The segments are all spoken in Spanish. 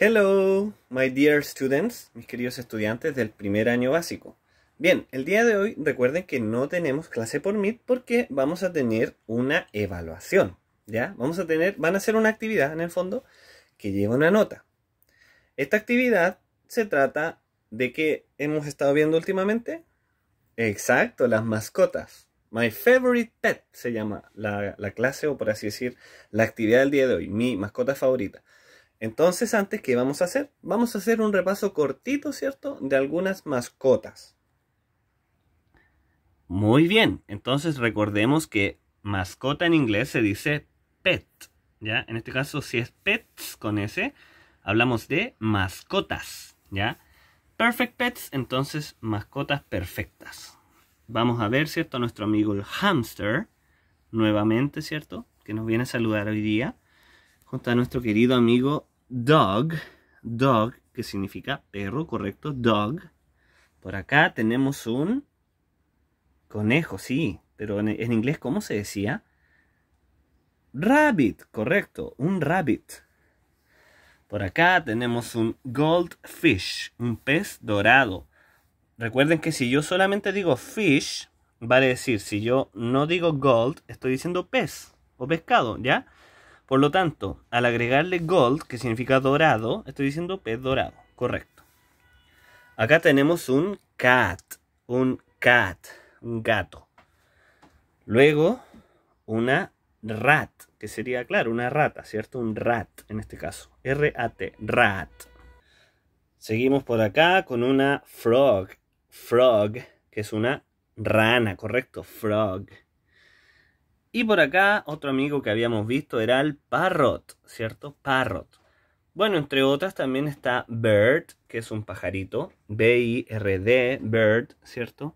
Hello, my dear students, mis queridos estudiantes del primer año básico. Bien, el día de hoy recuerden que no tenemos clase por Meet porque vamos a tener una evaluación, ¿ya? Vamos a tener, van a hacer una actividad en el fondo que lleva una nota. Esta actividad se trata de que hemos estado viendo últimamente, exacto, las mascotas. My favorite pet se llama la clase o por así decir, la actividad del día de hoy, mi mascota favorita. Entonces, antes, ¿qué vamos a hacer? Vamos a hacer un repaso cortito, ¿cierto? De algunas mascotas. Muy bien, entonces recordemos que mascota en inglés se dice pet, ¿ya? En este caso, si es pets con S, hablamos de mascotas, ¿ya? Perfect pets, entonces mascotas perfectas. Vamos a ver, ¿cierto? nuestro amigo el hamster, nuevamente, ¿cierto? Que nos viene a saludar hoy día junto a nuestro querido amigo Dog. Dog, que significa perro, correcto, dog. Por acá tenemos un conejo, sí, pero en, inglés, ¿cómo se decía? Rabbit, correcto, un rabbit. Por acá tenemos un goldfish, un pez dorado. Recuerden que si yo solamente digo fish, vale decir, si yo no digo gold, estoy diciendo pez o pescado, ¿ya? Por lo tanto, al agregarle gold, que significa dorado, estoy diciendo pez dorado, correcto. Acá tenemos un cat, un cat, un gato. Luego, una rat, que sería, claro, una rata, ¿cierto? Un rat en este caso. R-A-T, rat. Seguimos por acá con una frog, frog, que es una rana, correcto, frog. Y por acá, otro amigo que habíamos visto era el Parrot, ¿cierto? Parrot. Bueno, entre otras también está Bird, que es un pajarito. B-I-R-D, Bird, ¿cierto?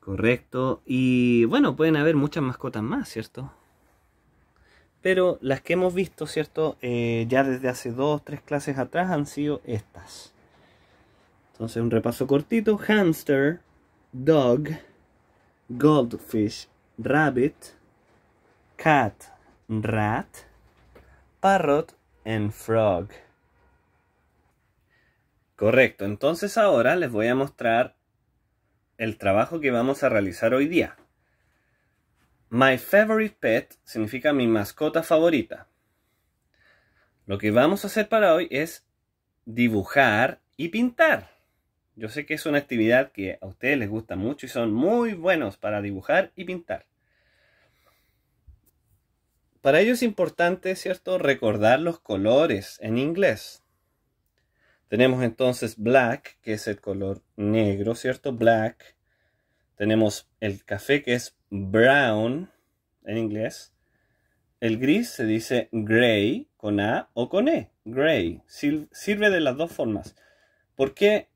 Correcto. Y bueno, pueden haber muchas mascotas más, ¿cierto? Pero las que hemos visto, ¿cierto? Eh, ya desde hace dos, tres clases atrás han sido estas. Entonces, un repaso cortito. Hamster, dog, goldfish, rabbit, cat, rat, parrot and frog. Correcto, entonces ahora les voy a mostrar el trabajo que vamos a realizar hoy día. My favorite pet significa mi mascota favorita. Lo que vamos a hacer para hoy es dibujar y pintar. Yo sé que es una actividad que a ustedes les gusta mucho y son muy buenos para dibujar y pintar. Para ello es importante, ¿cierto?, recordar los colores en inglés. Tenemos entonces black, que es el color negro, ¿cierto? Black. Tenemos el café, que es brown en inglés. El gris se dice gray con A o con E. Gray. Sirve de las dos formas. ¿Por qué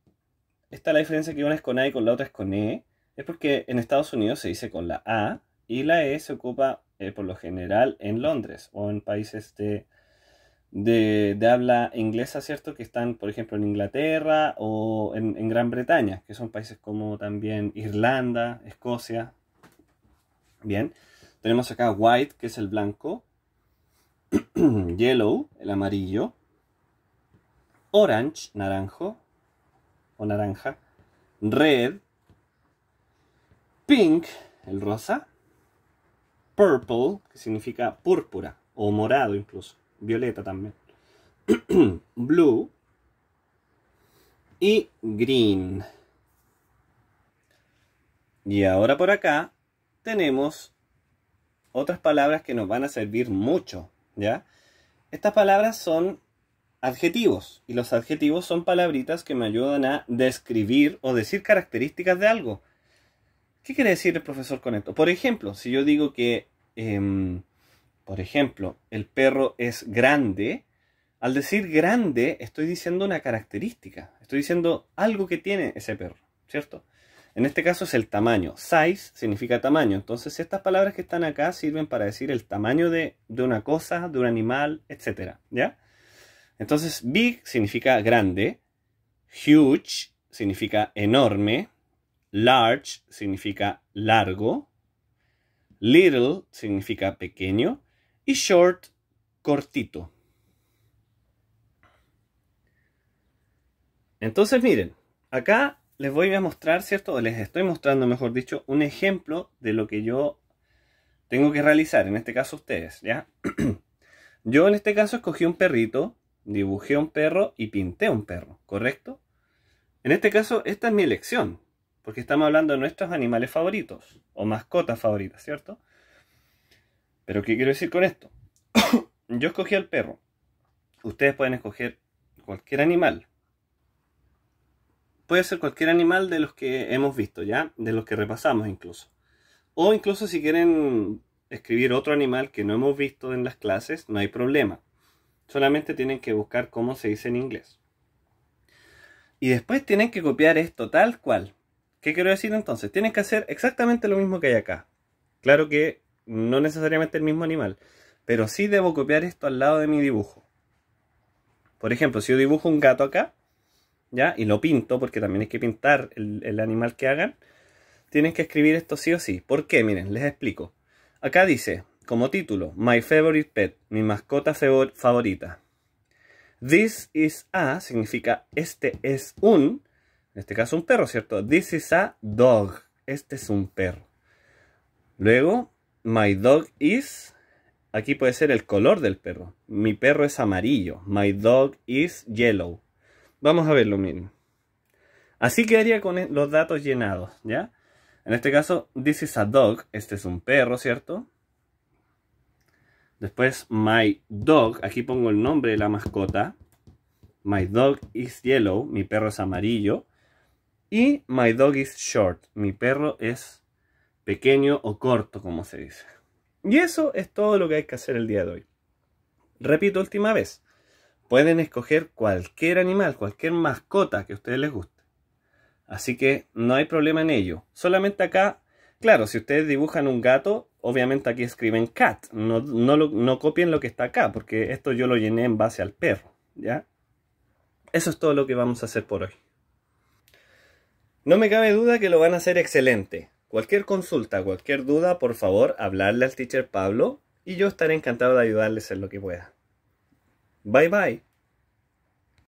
está la diferencia que una es con A y con la otra es con E? Es porque en Estados Unidos se dice con la A y la E se ocupa eh, por lo general en Londres o en países de, habla inglesa, ¿cierto? Que están, por ejemplo, en Inglaterra o en, en Gran Bretaña, que son países como también Irlanda, Escocia. Bien, tenemos acá white, que es el blanco, yellow, el amarillo, orange, naranjo o naranja, red, pink, el rosa, purple, que significa púrpura o morado incluso, violeta también. Blue y green. Y ahora por acá tenemos otras palabras que nos van a servir mucho, ¿ya? Estas palabras son adjetivos y los adjetivos son palabritas que me ayudan a describir o decir características de algo. ¿Qué quiere decir el profesor con esto? Por ejemplo, si yo digo que, em, por ejemplo, el perro es grande, al decir grande estoy diciendo una característica, estoy diciendo algo que tiene ese perro, ¿cierto? En este caso es el tamaño. Size significa tamaño. Entonces estas palabras que están acá sirven para decir el tamaño de, de una cosa, de un animal, etc. ¿Ya? Entonces big significa grande. Huge significa enorme. Large significa largo. Little significa pequeño. Y short, cortito. Entonces miren, acá les voy a mostrar, ¿cierto? les estoy mostrando, mejor dicho, un ejemplo de lo que yo tengo que realizar, en este caso ustedes, ¿ya? yo en este caso escogí un perrito, dibujé un perro y pinté un perro, ¿correcto? En este caso, esta es mi elección porque estamos hablando de nuestros animales favoritos o mascotas favoritas, ¿cierto? Pero ¿qué quiero decir con esto? Yo escogí al perro. Ustedes pueden escoger cualquier animal. Puede ser cualquier animal de los que hemos visto, ¿ya? De los que repasamos incluso. O incluso si quieren escribir otro animal que no hemos visto en las clases, no hay problema. Solamente tienen que buscar cómo se dice en inglés. Y después tienen que copiar esto tal cual. ¿Qué quiero decir entonces? Tienes que hacer exactamente lo mismo que hay acá. Claro que no necesariamente el mismo animal, pero sí debo copiar esto al lado de mi dibujo. Por ejemplo, si yo dibujo un gato acá, ¿ya? Y lo pinto, porque también hay que pintar el, animal que hagan, tienes que escribir esto sí o sí. ¿Por qué? Miren, les explico. Acá dice, como título, My Favorite Pet, mi mascota favorita. This is a significa este es un, en este caso un perro, ¿cierto? This is a dog. Este es un perro. Luego, my dog is... Aquí puede ser el color del perro. Mi perro es amarillo. My dog is yellow. Vamos a verlo, mismo. Así quedaría con e-, los datos llenados, ¿ya? En este caso, this is a dog. Este es un perro, ¿cierto? Después, my dog. Aquí pongo el nombre de la mascota. My dog is yellow. Mi perro es amarillo. Y My Dog is Short, mi perro es pequeño o corto, como se dice. Y eso es todo lo que hay que hacer el día de hoy. Repito última vez, pueden escoger cualquier animal, cualquier mascota que a ustedes les guste. Así que no hay problema en ello. Solamente acá, claro, si ustedes dibujan un gato, obviamente aquí escriben cat. No, no, copien lo que está acá, porque esto yo lo llené en base al perro. ¿Ya? Eso es todo lo que vamos a hacer por hoy. No me cabe duda que lo van a hacer excelente. Cualquier consulta, cualquier duda, por favor, hablarle al teacher Pablo y yo estaré encantado de ayudarles en lo que pueda. Bye bye.